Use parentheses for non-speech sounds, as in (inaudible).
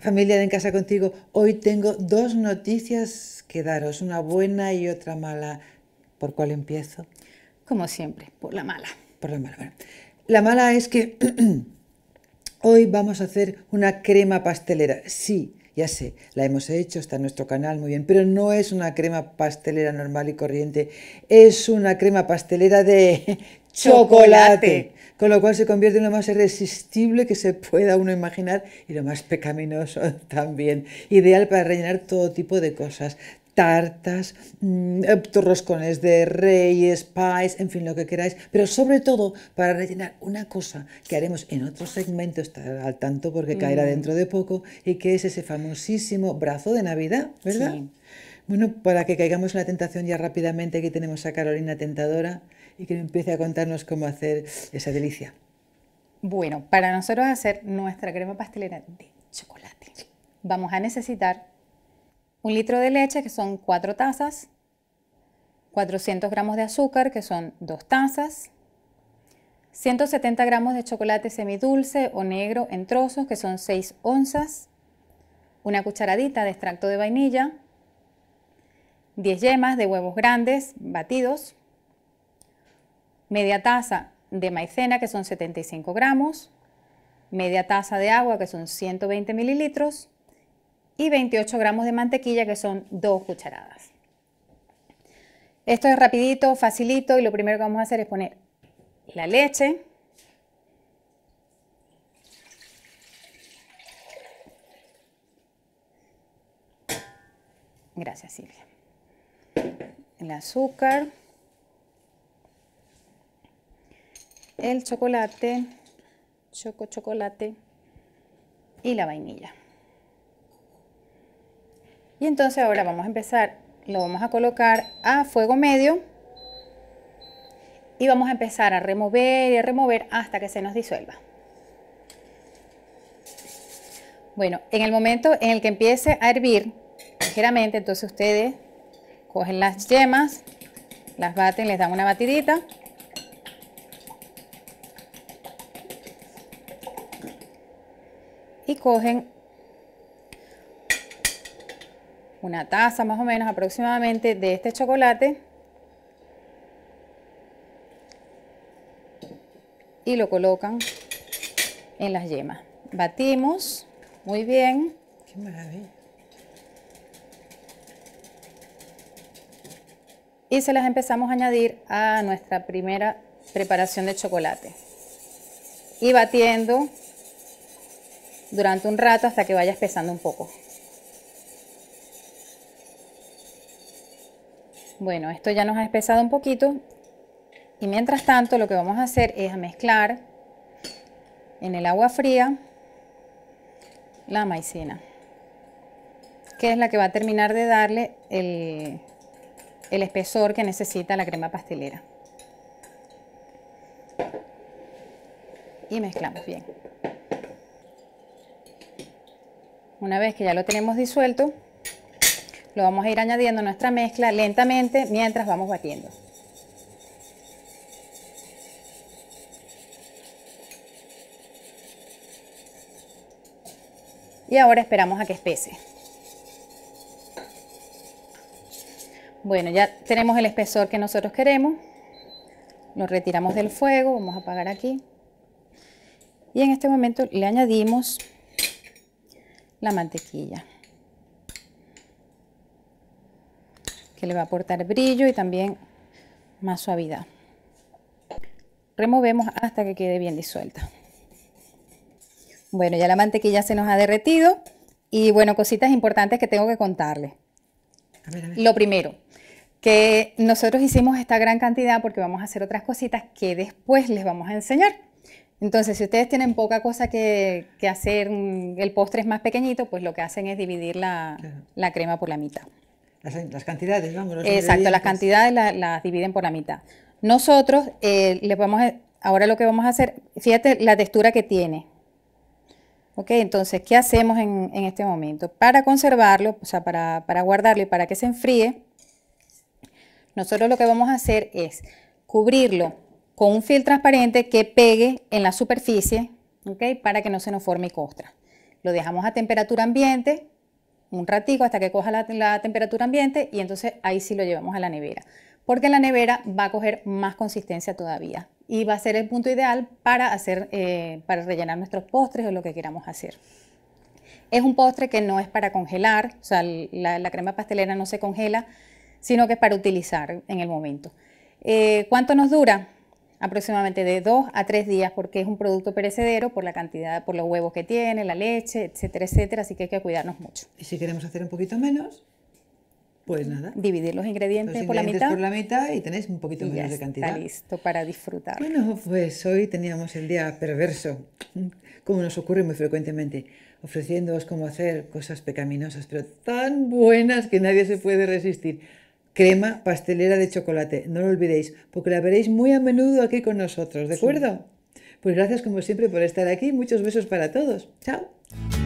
Familia de En Casa Contigo, hoy tengo dos noticias que daros, una buena y otra mala. ¿Por cuál empiezo? Como siempre, por la mala. Por la mala, La mala es que (clears throat) hoy vamos a hacer una crema pastelera. Sí, ya sé, la hemos hecho, está en nuestro canal, muy bien, pero no es una crema pastelera normal y corriente, es una crema pastelera de (laughs) (laughs) chocolate. Con lo cual se convierte en lo más irresistible que se pueda uno imaginar y lo más pecaminoso (laughs) también. Ideal para rellenar todo tipo de cosas, tartas, mm, eh, torroscones de reyes, pies, en fin, lo que queráis, pero sobre todo para rellenar una cosa que haremos en otro segmento, estar al tanto porque caerá mm. dentro de poco, y que es ese famosísimo brazo de Navidad, ¿verdad? Bueno, para que caigamos en la tentación ya rápidamente, aquí tenemos a Carolina Tentadora y que empiece a contarnos cómo hacer esa delicia. Bueno, para nosotros hacer nuestra crema pastelera de chocolate, vamos a necesitar un litro de leche, que son 4 tazas, 400 gramos de azúcar, que son 2 tazas, 170 gramos de chocolate semidulce o negro en trozos, que son 6 onzas, una cucharadita de extracto de vainilla, 10 yemas de huevos grandes batidos, media taza de maicena, que son 75 gramos, media taza de agua, que son 120 mililitros, y 28 gramos de mantequilla que son dos cucharadas. Esto es rapidito, facilito y lo primero que vamos a hacer es poner la leche. Gracias Silvia. El azúcar. El chocolate. Choco chocolate. Y la vainilla. Y entonces ahora vamos a empezar, lo vamos a colocar a fuego medio y vamos a empezar a remover y a remover hasta que se nos disuelva. Bueno, en el momento en el que empiece a hervir ligeramente, entonces ustedes cogen las yemas, las baten, les dan una batidita. Y cogen una taza más o menos aproximadamente de este chocolate y lo colocan en las yemas. Batimos muy bien. Qué maravilla. Y se las empezamos a añadir a nuestra primera preparación de chocolate. Y batiendo durante un rato hasta que vaya espesando un poco. Bueno, esto ya nos ha espesado un poquito. Y mientras tanto, lo que vamos a hacer es mezclar en el agua fría la maicena, que es la que va a terminar de darle el, el espesor que necesita la crema pastelera. Y mezclamos bien. Una vez que ya lo tenemos disuelto, lo vamos a ir añadiendo a nuestra mezcla lentamente mientras vamos batiendo. Y ahora esperamos a que espese. Bueno, ya tenemos el espesor que nosotros queremos. Lo retiramos del fuego, vamos a apagar aquí. Y en este momento le añadimos la mantequilla. que le va a aportar brillo y también más suavidad. Removemos hasta que quede bien disuelta. Bueno, ya la mantequilla se nos ha derretido y bueno, cositas importantes que tengo que contarles. Lo primero, que nosotros hicimos esta gran cantidad porque vamos a hacer otras cositas que después les vamos a enseñar. Entonces, si ustedes tienen poca cosa que, hacer, mm, el postre es más pequeñito, pues lo que hacen es dividir la crema por la mitad. Las, cantidades, ¿no? Exacto, las cantidades las, dividen por la mitad. Nosotros eh, le ahora lo que vamos a hacer, fíjate la textura que tiene. Ok, entonces, ¿qué hacemos en, este momento? Para conservarlo, o sea, para, para guardarlo y para que se enfríe, nosotros lo que vamos a hacer es cubrirlo con un film transparente que pegue en la superficie, ¿ok? Para que no se nos forme costra. Lo dejamos a temperatura ambiente un ratico hasta que coja la, temperatura ambiente y entonces ahí sí lo llevamos a la nevera porque la nevera va a coger más consistencia todavía y va a ser el punto ideal para hacer eh, para rellenar nuestros postres o lo que queramos hacer. Es un postre que no es para congelar, o sea, la, crema pastelera no se congela, sino que es para utilizar en el momento. Eh, ¿Cuánto nos dura? aproximadamente de dos a tres días porque es un producto perecedero por la cantidad, por los huevos que tiene, la leche, etcétera, etcétera, así que hay que cuidarnos mucho. Y si queremos hacer un poquito menos, pues nada. Dividir los ingredientes, por la mitad. Por la mitad y tenéis un poquito menos de cantidad. Está listo para disfrutar. Bueno, pues hoy teníamos el día perverso, como nos ocurre muy frecuentemente, ofreciéndoos cómo hacer cosas pecaminosas, pero tan buenas que nadie se puede resistir crema pastelera de chocolate. No lo olvidéis, porque la veréis muy a menudo aquí con nosotros, ¿de acuerdo? Pues gracias como siempre por estar aquí. Muchos besos para todos. Chao.